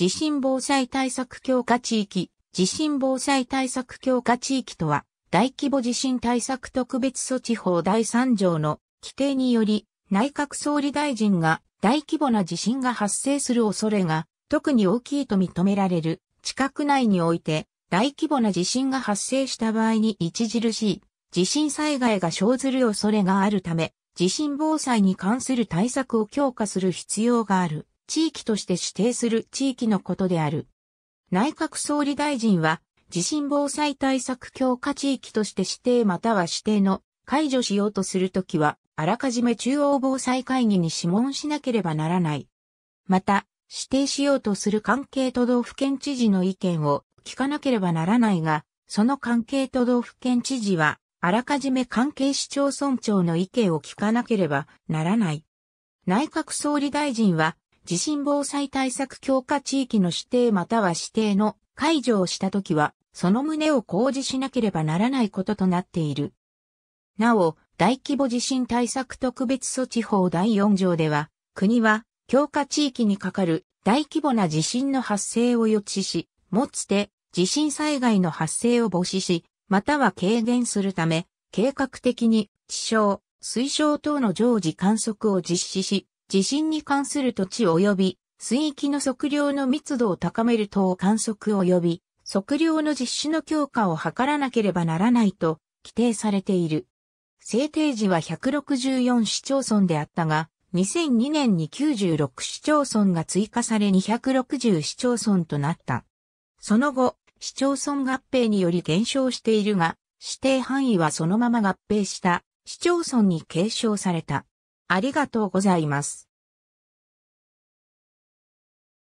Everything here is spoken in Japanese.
地震防災対策強化地域、地震防災対策強化地域とは、大規模地震対策特別措置法第3条の規定により、内閣総理大臣が大規模な地震が発生する恐れが特に大きいと認められる近く内において大規模な地震が発生した場合に著しい地震災害が生ずる恐れがあるため地震防災に関する対策を強化する必要がある。地域として指定する地域のことである。内閣総理大臣は、地震防災対策強化地域として指定または指定の解除しようとするときは、あらかじめ中央防災会議に諮問しなければならない。また、指定しようとする関係都道府県知事の意見を聞かなければならないが、その関係都道府県知事は、あらかじめ関係市町村長の意見を聞かなければならない。内閣総理大臣は、地震防災対策強化地域の指定または指定の解除をしたときは、その旨を公示しなければならないこととなっている。なお、大規模地震対策特別措置法第4条では、国は強化地域にかかる大規模な地震の発生を予知し、もつて地震災害の発生を防止し、または軽減するため、計画的に地消、水奨等の常時観測を実施し、地震に関する土地及び水域の測量の密度を高める等観測及び測量の実施の強化を図らなければならないと規定されている。制定時は164市町村であったが、2002年に96市町村が追加され260市町村となった。その後、市町村合併により減少しているが、指定範囲はそのまま合併した市町村に継承された。ありがとうございます。